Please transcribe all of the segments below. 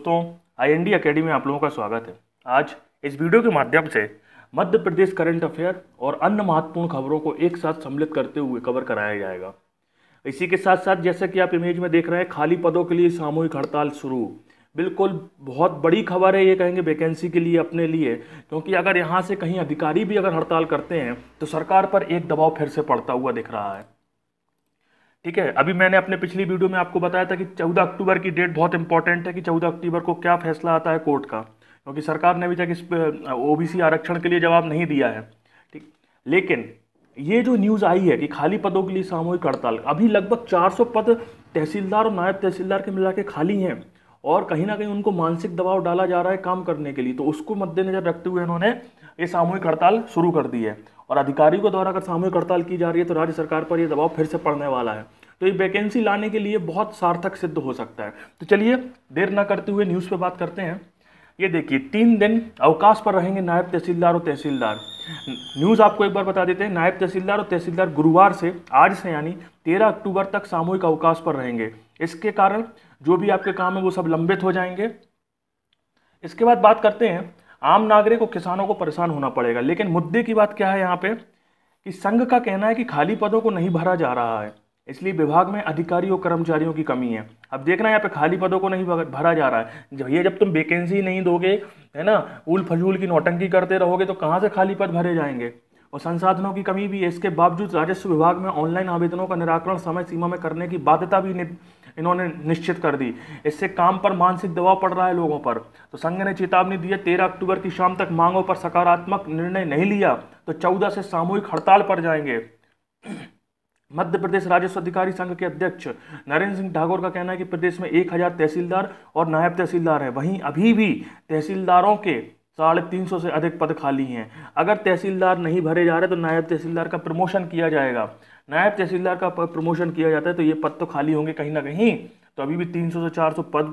दोस्तों आई N D academy आप लोगों का स्वागत है आज इस वीडियो के माध्यम से मध्य प्रदेश करंट अफेयर और अन्य महत्वपूर्ण खबरों को एक साथ सम्मिलित करते हुए कवर कराया जाएगा इसी के साथ साथ जैसे कि आप इमेज में देख रहे हैं खाली पदों के लिए सामूहिक हड़ताल शुरू बिल्कुल बहुत बड़ी खबर है ये कहेंगे वैकेंसी के लिए अपने लिए क्योंकि अगर यहाँ से कहीं अधिकारी भी अगर हड़ताल करते हैं तो सरकार पर एक दबाव फिर से पड़ता हुआ दिख रहा है ठीक है अभी मैंने अपने पिछली वीडियो में आपको बताया था कि 14 अक्टूबर की डेट बहुत इंपॉर्टेंट है कि 14 अक्टूबर को क्या फैसला आता है कोर्ट का क्योंकि सरकार ने अभी तक इस ओबीसी आरक्षण के लिए जवाब नहीं दिया है ठीक लेकिन ये जो न्यूज़ आई है कि खाली पदों के लिए सामूहिक हड़ताल अभी लगभग 400 पद तहसीलदार और नायब तहसीलदार के मिला के खाली हैं और कहीं ना कहीं उनको मानसिक दबाव डाला जा रहा है काम करने के लिए तो उसको मद्देनज़र रखते हुए इन्होंने ये सामूहिक हड़ताल शुरू कर दी है और अधिकारियों के द्वारा अगर सामूहिक हड़ताल की जा रही है तो राज्य सरकार पर यह दबाव फिर से पड़ने वाला है तो ये वैकेंसी लाने के लिए बहुत सार्थक सिद्ध हो सकता है तो चलिए देर ना करते हुए न्यूज़ पर बात करते हैं ये देखिए तीन दिन अवकाश पर रहेंगे नायब तहसीलदार और तहसीलदार न्यूज़ आपको एक बार बता देते हैं नायब तहसीलदार और तहसीलदार गुरुवार से आज से यानी तेरह अक्टूबर तक सामूहिक अवकाश पर रहेंगे इसके कारण जो भी आपके काम है वो सब लंबित हो जाएंगे इसके बाद बात करते हैं आम नागरिक और किसानों को परेशान होना पड़ेगा लेकिन मुद्दे की बात क्या है यहाँ पे कि संघ का कहना है कि खाली पदों को नहीं भरा जा रहा है इसलिए विभाग में अधिकारी और कर्मचारियों की कमी है अब देखना है यहाँ पे खाली पदों को नहीं भरा जा रहा है भैया जब तुम वेकेंसी नहीं दोगे है ना उल फजूल की नौटंकी करते रहोगे तो कहाँ से खाली पद भरे जाएंगे और संसाधनों की कमी भी है इसके बावजूद राजस्व विभाग में ऑनलाइन आवेदनों का निराकरण समय सीमा में करने की बाध्यता भी इन्होंने निश्चित कर दी इससे काम पर मानसिक दबाव पड़ रहा है लोगों पर तो संघ ने चेतावनी दी है तेरह अक्टूबर की शाम तक मांगों पर सकारात्मक निर्णय नहीं लिया तो चौदह से सामूहिक हड़ताल पर जाएंगे मध्य प्रदेश राजस्व अधिकारी संघ के अध्यक्ष नरेंद्र सिंह ठाकुर का कहना है कि प्रदेश में एक हजार तहसीलदार और नायब तहसीलदार हैं वहीं अभी भी तहसीलदारों के साढ़े तीन सौ से अधिक पद खाली हैं अगर तहसीलदार नहीं भरे जा रहे तो नायब तहसीलदार का प्रमोशन किया जाएगा नायब तहसीलदार का पद प्रमोशन किया जाता है तो ये पद तो खाली होंगे कहीं ना कहीं तो अभी भी 300 से 400 पद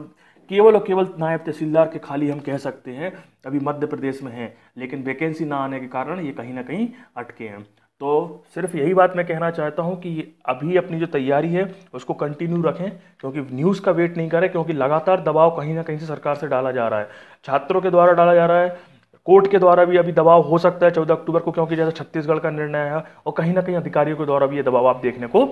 केवल और केवल नायब तहसीलदार के खाली हम कह सकते हैं अभी मध्य प्रदेश में हैं लेकिन वैकेंसी ना आने के कारण ये कहीं ना कहीं अटके हैं तो सिर्फ यही बात मैं कहना चाहता हूँ कि अभी अपनी जो तैयारी है उसको कंटिन्यू रखें क्योंकि न्यूज़ का वेट नहीं करें क्योंकि लगातार दबाव कहीं ना कहीं से सरकार से डाला जा रहा है छात्रों के द्वारा डाला जा रहा है कोर्ट के द्वारा भी अभी दबाव हो सकता है चौदह अक्टूबर को क्योंकि जैसा छत्तीसगढ़ का निर्णय है और कहीं ना कहीं अधिकारियों के द्वारा भी ये दबाव आप देखने को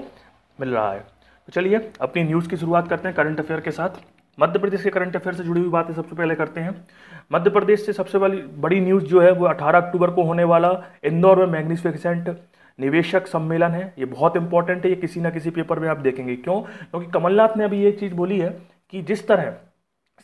मिल रहा है तो चलिए अपनी न्यूज़ की शुरुआत करते हैं करंट अफेयर के साथ मध्य प्रदेश के करंट अफेयर से जुड़ी हुई बातें सबसे पहले करते हैं मध्य प्रदेश से सबसे बड़ी बड़ी न्यूज़ जो है वो 18 अक्टूबर को होने वाला इंदौर में मैग्निफिकेंट निवेशक सम्मेलन है ये बहुत इंपॉर्टेंट है ये किसी ना किसी पेपर में आप देखेंगे क्यों क्योंकि कमलनाथ ने अभी ये चीज़ बोली है कि जिस तरह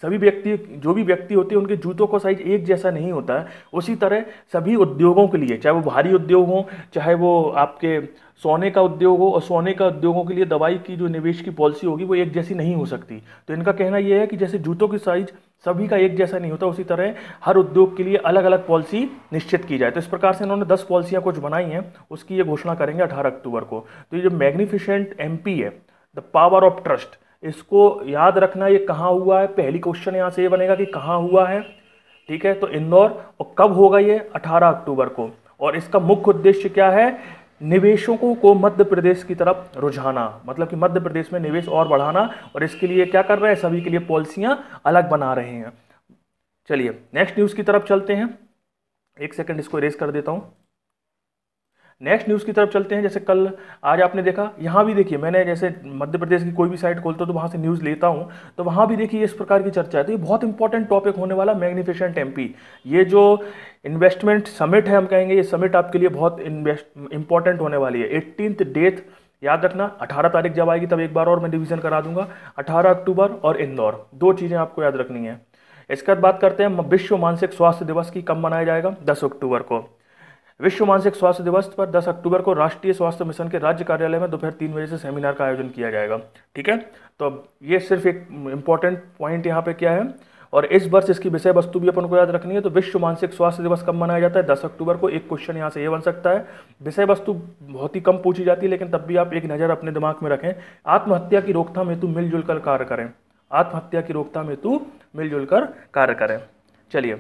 सभी व्यक्ति जो भी व्यक्ति होते हैं उनके जूतों का साइज एक जैसा नहीं होता है उसी तरह सभी उद्योगों के लिए चाहे वो भारी उद्योग हो चाहे वो आपके सोने का उद्योग हो और सोने का उद्योगों के लिए दवाई की जो निवेश की पॉलिसी होगी वो एक जैसी नहीं हो सकती तो इनका कहना यह है कि जैसे जूतों की साइज सभी का एक जैसा नहीं होता उसी तरह हर उद्योग के लिए अलग अलग पॉलिसी निश्चित की जाए तो इस प्रकार से इन्होंने दस पॉलिसियाँ कुछ बनाई हैं उसकी ये घोषणा करेंगे अठारह अक्टूबर को तो ये जो मैग्निफिशेंट एम है द पावर ऑफ ट्रस्ट इसको याद रखना ये कहाँ हुआ है पहली क्वेश्चन यहाँ से ये बनेगा कि कहाँ हुआ है ठीक है तो इंदौर और कब होगा ये 18 अक्टूबर को और इसका मुख्य उद्देश्य क्या है निवेशकों को मध्य प्रदेश की तरफ रुझाना मतलब कि मध्य प्रदेश में निवेश और बढ़ाना और इसके लिए क्या कर रहे हैं सभी के लिए पॉलिसियाँ अलग बना रहे हैं चलिए नेक्स्ट न्यूज़ की तरफ चलते हैं एक सेकंड इसको रेस कर देता हूँ नेक्स्ट न्यूज़ की तरफ चलते हैं जैसे कल आज आपने देखा यहाँ भी देखिए मैंने जैसे मध्य प्रदेश की कोई भी साइट खोलता हूँ तो वहाँ से न्यूज़ लेता हूँ तो वहाँ भी देखिए इस प्रकार की चर्चा है तो ये बहुत इंपॉर्टेंट टॉपिक होने वाला मैग्निफिशेंट एमपी ये जो इन्वेस्टमेंट समिट है हम कहेंगे ये समिट आपके लिए बहुत इंपॉर्टेंट होने वाली है एट्टीनथ डेथ याद रखना 18 तारीख जब आएगी तब एक बार और मैं रिवीजन करा दूंगा 18 अक्टूबर और इंदौर दो चीज़ें आपको याद रखनी है इसके बाद बात करते हैं विश्व मानसिक स्वास्थ्य दिवस की कब मनाया जाएगा 10 अक्टूबर को विश्व मानसिक स्वास्थ्य दिवस पर 10 अक्टूबर को राष्ट्रीय स्वास्थ्य मिशन के राज्य कार्यालय में दोपहर तीन बजे से सेमिनार का आयोजन किया जाएगा ठीक है तो ये सिर्फ एक इम्पॉर्टेंट पॉइंट यहाँ पे क्या है और इस वर्ष इसकी विषय वस्तु भी अपन को याद रखनी है तो विश्व मानसिक स्वास्थ्य दिवस कब मनाया जाता है दस अक्टूबर को एक क्वेश्चन यहाँ से ये बन सकता है विषय वस्तु बहुत ही कम पूछी जाती है लेकिन तब भी आप एक नज़र अपने दिमाग में रखें आत्महत्या की रोकथाम हेतु मिलजुल कर कार्य करें आत्महत्या की रोकथाम हेतु मिलजुल कर कार्य करें चलिए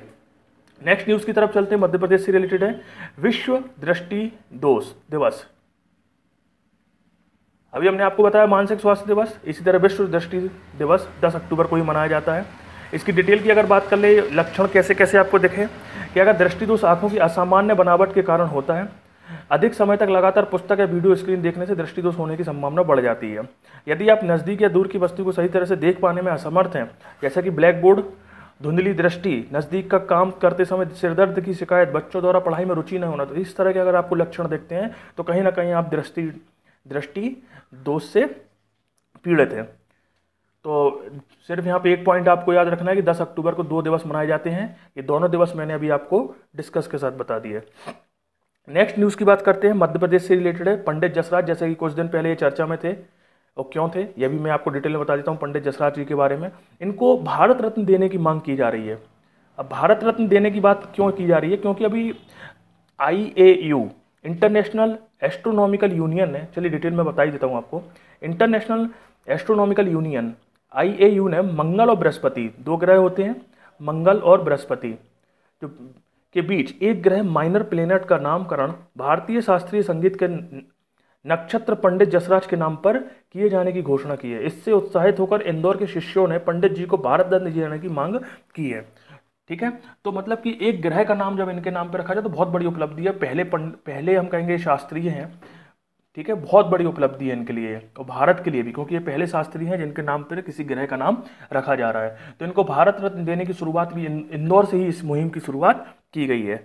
नेक्स्ट न्यूज़ की तरफ चलते हैं मध्य प्रदेश से रिलेटेड है विश्व दृष्टि दोष दिवस अभी हमने आपको बताया मानसिक स्वास्थ्य दिवस इसी तरह विश्व दृष्टि दिवस 10 अक्टूबर को ही मनाया जाता है इसकी डिटेल की अगर बात कर ले लक्षण कैसे कैसे आपको दिखे कि अगर दृष्टि दोष आंखों की असामान्य बनावट के कारण होता है अधिक समय तक लगातार पुस्तक या वीडियो स्क्रीन देखने से दृष्टिदोष होने की संभावना बढ़ जाती है यदि आप नज़दीक या दूर की वस्तु को सही तरह से देख पाने में असमर्थ हैं जैसा कि ब्लैक बोर्ड धुंधली दृष्टि नज़दीक का काम करते समय सिरदर्द की शिकायत बच्चों द्वारा पढ़ाई में रुचि न होना तो इस तरह के अगर आपको लक्षण देखते हैं तो कहीं ना कहीं आप दृष्टि दृष्टि दोष से पीड़ित हैं तो सिर्फ यहाँ पे एक पॉइंट आपको याद रखना है कि 10 अक्टूबर को दो दिवस मनाए जाते हैं ये दोनों दिवस मैंने अभी आपको डिस्कस के साथ बता दिए नेक्स्ट न्यूज़ की बात करते हैं मध्य प्रदेश से रिलेटेड है पंडित जसराज जैसे कि कुछ दिन पहले ये चर्चा में थे और क्यों थे यह भी मैं आपको डिटेल में बता देता हूँ पंडित जसराज जी के बारे में इनको भारत रत्न देने की मांग की जा रही है अब भारत रत्न देने की बात क्यों की जा रही है क्योंकि अभी I A U international astronomical union ने चलिए डिटेल में बता ही देता हूँ आपको international astronomical union I A U ने मंगल और बृहस्पति दो ग्रह होते हैं मंगल और बृहस्पति जो के बीच एक ग्रह माइनर प्लेनेट का नामकरण भारतीय शास्त्रीय संगीत के नक्षत्र पंडित जसराज के नाम पर किए जाने की घोषणा की है इससे उत्साहित होकर इंदौर के शिष्यों ने पंडित जी को भारत रत्न दिए जाने की मांग की है ठीक है तो मतलब कि एक ग्रह का नाम जब इनके नाम पर रखा जाए तो बहुत बड़ी उपलब्धि है पहले पहले हम कहेंगे शास्त्रीय हैं ठीक है बहुत बड़ी उपलब्धि है इनके लिए और भारत के लिए भी क्योंकि ये पहले शास्त्री हैं जिनके नाम पर किसी ग्रह का नाम रखा जा रहा है तो इनको भारत रत्न देने की शुरुआत भी इंदौर से ही इस मुहिम की शुरुआत की गई है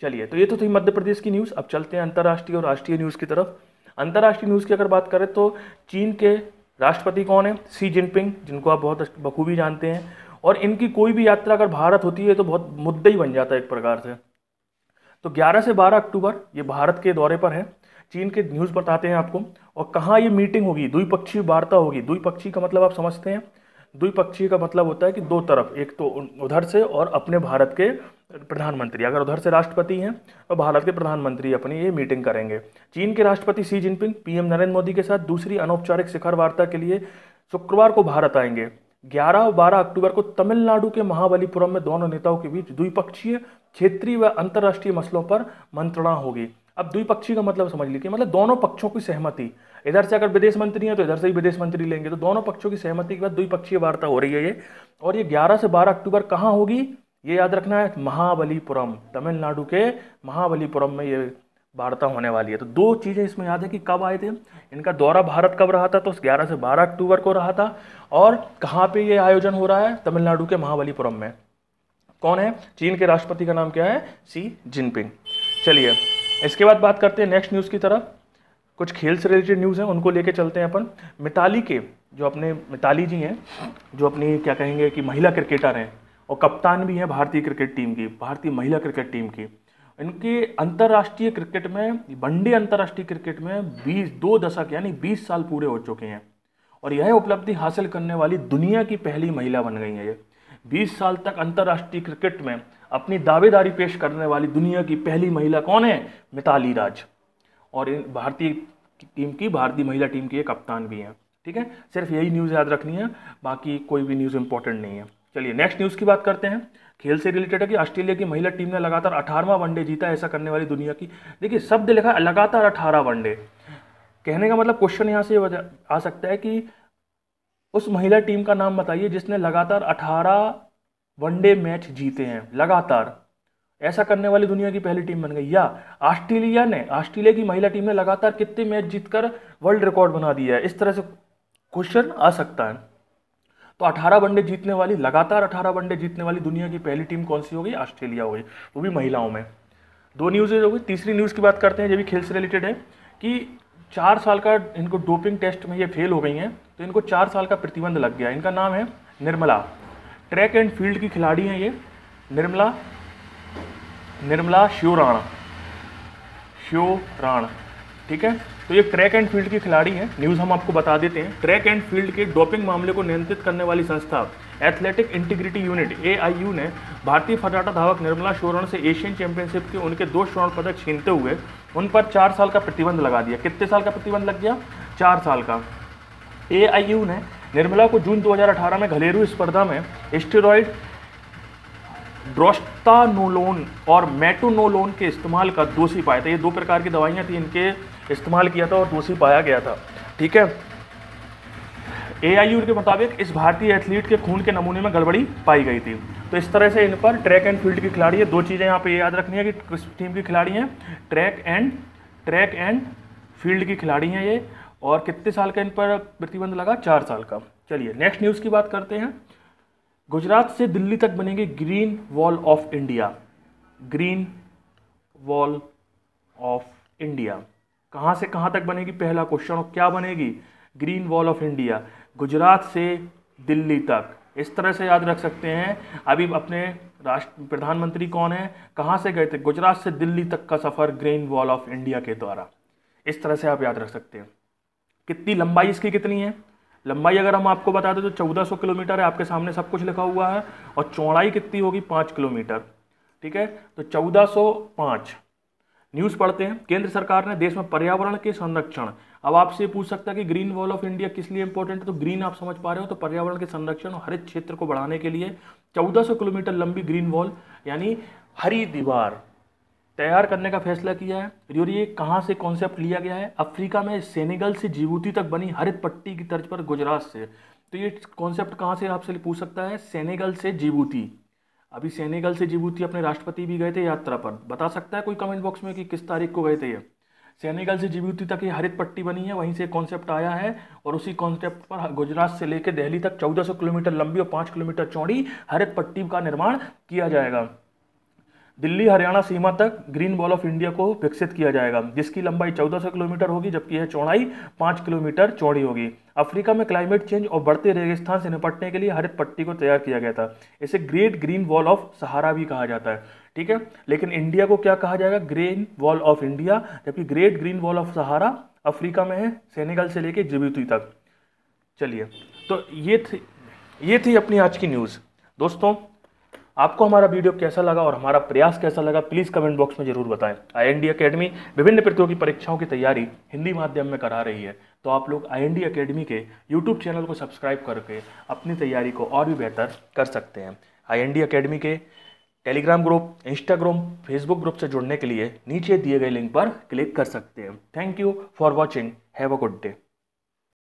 चलिए तो ये तो थी मध्य प्रदेश की न्यूज़ अब चलते हैं अंतर्राष्ट्रीय और राष्ट्रीय न्यूज़ की तरफ अंतर्राष्ट्रीय न्यूज़ की अगर बात करें तो चीन के राष्ट्रपति कौन है सी जिनपिंग जिनको आप बहुत बखूबी जानते हैं और इनकी कोई भी यात्रा अगर भारत होती है तो बहुत मुद्दे ही बन जाता है एक प्रकार से तो 11 से 12 अक्टूबर ये भारत के दौरे पर है चीन के न्यूज़ बताते हैं आपको और कहाँ ये मीटिंग होगी द्विपक्षीय वार्ता होगी द्विपक्षीय का मतलब आप समझते हैं द्विपक्षीय का मतलब होता है कि दो तरफ एक तो उधर से और अपने भारत के प्रधानमंत्री अगर उधर से राष्ट्रपति हैं तो भारत के प्रधानमंत्री अपनी ये मीटिंग करेंगे चीन के राष्ट्रपति Xi Jinping PM Narendra Modi के साथ दूसरी अनौपचारिक शिखर वार्ता के लिए शुक्रवार को भारत आएंगे 11 और 12 अक्टूबर को तमिलनाडु के महाबलीपुरम में दोनों नेताओं के बीच द्विपक्षीय क्षेत्रीय व अंतर्राष्ट्रीय मसलों पर मंत्रणा होगी अब द्विपक्षीय का मतलब समझ लीजिए मतलब दोनों पक्षों की सहमति इधर से अगर विदेश मंत्री हैं तो इधर से ही विदेश मंत्री लेंगे तो दोनों पक्षों की सहमति के बाद द्विपक्षीय वार्ता हो रही है ये और ये 11 से 12 अक्टूबर कहाँ होगी ये याद रखना है महाबलीपुरम तमिलनाडु के महाबलीपुरम में ये वार्ता होने वाली है तो दो चीज़ें इसमें याद है कि कब आए थे इनका दौरा भारत कब रहा था तो 11 से 12 अक्टूबर को रहा था और कहाँ पे ये आयोजन हो रहा है तमिलनाडु के महाबलीपुरम में कौन है चीन के राष्ट्रपति का नाम क्या है सी जिनपिंग चलिए इसके बाद बात करते हैं नेक्स्ट न्यूज़ की तरफ कुछ खेल से रिलेटेड न्यूज़ हैं उनको लेके चलते हैं अपन मिताली के जो अपने मिताली जी हैं जो अपनी क्या कहेंगे कि महिला क्रिकेटर हैं और कप्तान भी हैं भारतीय क्रिकेट टीम की भारतीय महिला क्रिकेट टीम की इनके अंतर्राष्ट्रीय क्रिकेट में वनडे अंतर्राष्ट्रीय क्रिकेट में बीस दो दशक यानी बीस साल पूरे हो चुके हैं और यह उपलब्धि हासिल करने वाली दुनिया की पहली महिला बन गई हैं ये बीस साल तक अंतर्राष्ट्रीय क्रिकेट में अपनी दावेदारी पेश करने वाली दुनिया की पहली महिला कौन है मिताली राज और इन भारतीय टीम की भारतीय महिला टीम की एक कप्तान भी हैं ठीक है सिर्फ यही न्यूज़ याद रखनी है बाकी कोई भी न्यूज़ इंपॉर्टेंट नहीं है चलिए नेक्स्ट न्यूज़ की बात करते हैं खेल से रिलेटेड है कि ऑस्ट्रेलिया की महिला टीम ने लगातार अठारहवा वनडे जीता है ऐसा करने वाली दुनिया की देखिए शब्द लिखा है लगातार अठारह वनडे कहने का मतलब क्वेश्चन यहाँ से आ सकता है कि उस महिला टीम का नाम बताइए जिसने लगातार अठारह वनडे मैच जीते हैं लगातार ऐसा करने वाली दुनिया की पहली टीम बन गई या ऑस्ट्रेलिया ने ऑस्ट्रेलिया की महिला टीम ने लगातार कितने मैच जीतकर वर्ल्ड रिकॉर्ड बना दिया है इस तरह से क्वेश्चन आ सकता है तो 18 वनडे जीतने वाली लगातार 18 वनडे जीतने वाली दुनिया की पहली टीम कौन सी होगी ऑस्ट्रेलिया होगी वो भी महिलाओं में दो न्यूज़ेज हो गई तीसरी न्यूज़ की बात करते हैं ये भी खेल से रिलेटेड है कि चार साल का इनको डोपिंग टेस्ट में ये फेल हो गई हैं तो इनको चार साल का प्रतिबंध लग गया इनका नाम है निर्मला ट्रैक एंड फील्ड की खिलाड़ी हैं ये निर्मला निर्मला श्योराण श्योराण ठीक है तो ये ट्रैक एंड फील्ड के खिलाड़ी हैं न्यूज़ हम आपको बता देते हैं ट्रैक एंड फील्ड के डोपिंग मामले को नियंत्रित करने वाली संस्था एथलेटिक इंटीग्रिटी यूनिट ए ने भारतीय फटाटा धावक निर्मला शोरण से एशियन चैंपियनशिप के उनके दो स्वर्ण पदक छीनते हुए उन पर चार साल का प्रतिबंध लगा दिया कितने साल का प्रतिबंध लग गया चार साल का ए ने निर्मला को जून 2018 में घरेलू स्पर्धा में स्टेरॉयड ड्रोस्टानोलोन और मेटोनोलोन के इस्तेमाल का दोषी पाया था ये दो प्रकार की दवाइयाँ थी इनके इस्तेमाल किया था और दोषी पाया गया था ठीक है ए के मुताबिक इस भारतीय एथलीट के खून के नमूने में गड़बड़ी पाई गई थी तो इस तरह से इन पर ट्रैक एंड फील्ड के खिलाड़ी है दो चीज़ें यहाँ पे याद रखनी है कि किस टीम के खिलाड़ी हैं track and track and field की खिलाड़ी हैं ये और कितने साल का इन पर प्रतिबंध लगा चार साल का चलिए नेक्स्ट न्यूज़ की बात करते हैं गुजरात से दिल्ली तक बनेंगे green wall of India green wall of India कहाँ से कहाँ तक बनेगी पहला क्वेश्चन और क्या बनेगी green wall of India Gujarat से दिल्ली तक इस तरह से याद रख सकते हैं अभी अपने राष्ट्र प्रधानमंत्री कौन है कहाँ से गए थे गुजरात से दिल्ली तक का सफ़र ग्रीन वॉल ऑफ इंडिया के द्वारा इस तरह से आप याद रख सकते हैं कितनी लंबाई इसकी कितनी है लंबाई अगर हम आपको बता दें तो 1400 किलोमीटर है आपके सामने सब कुछ लिखा हुआ है और चौड़ाई कितनी होगी पाँच किलोमीटर ठीक है तो 1405 न्यूज़ पढ़ते हैं केंद्र सरकार ने देश में पर्यावरण के संरक्षण अब आपसे पूछ सकता है कि ग्रीन वॉल ऑफ इंडिया किस लिए इंपॉर्टेंट है तो ग्रीन आप समझ पा रहे हो तो पर्यावरण के संरक्षण और हरित क्षेत्र को बढ़ाने के लिए 1400 किलोमीटर लंबी ग्रीन वॉल यानी हरी दीवार तैयार करने का फैसला किया है और ये कहाँ से कॉन्सेप्ट लिया गया है अफ्रीका में सेनेगल से जीबूती तक बनी हरित पट्टी की तर्ज पर गुजरात से तो ये कॉन्सेप्ट कहाँ से आपसे पूछ सकता है सेनेगल से जीबूती अभी सेनेगल से जिबूती अपने राष्ट्रपति भी गए थे यात्रा पर बता सकता है कोई कमेंट बॉक्स में कि किस तारीख को गए थे ये सेनेगल से जिबूती तक ये हरित पट्टी बनी है वहीं से कॉन्सेप्ट आया है और उसी कॉन्सेप्ट पर गुजरात से लेकर दिल्ली तक 1400 किलोमीटर लंबी और 5 किलोमीटर चौड़ी हरित पट्टी का निर्माण किया जाएगा दिल्ली हरियाणा सीमा तक ग्रीन वॉल ऑफ इंडिया को विकसित किया जाएगा जिसकी लंबाई 1400 किलोमीटर होगी जबकि यह चौड़ाई 5 किलोमीटर चौड़ी होगी अफ्रीका में क्लाइमेट चेंज और बढ़ते रेगिस्तान से निपटने के लिए हरित पट्टी को तैयार किया गया था इसे great green wall of Sahara भी कहा जाता है ठीक है लेकिन इंडिया को क्या कहा जाएगा ग्रीन वॉल ऑफ इंडिया जबकि great green wall of Sahara Africa में है सेनेगल से लेके जिबूती तक चलिए तो ये थी ये थी अपनी आज की न्यूज़ दोस्तों आपको हमारा वीडियो कैसा लगा और हमारा प्रयास कैसा लगा प्लीज़ कमेंट बॉक्स में जरूर बताएं आई एन डी अकेडमी विभिन्न प्रतियोगी परीक्षाओं की तैयारी हिंदी माध्यम में करा रही है तो आप लोग आई एन डी अकेडमी के यूट्यूब चैनल को सब्सक्राइब करके अपनी तैयारी को और भी बेहतर कर सकते हैं आई एन डी अकेडमी के Telegram group Instagram Facebook group से जुड़ने के लिए नीचे दिए गए लिंक पर क्लिक कर सकते हैं thank you for watching have a good day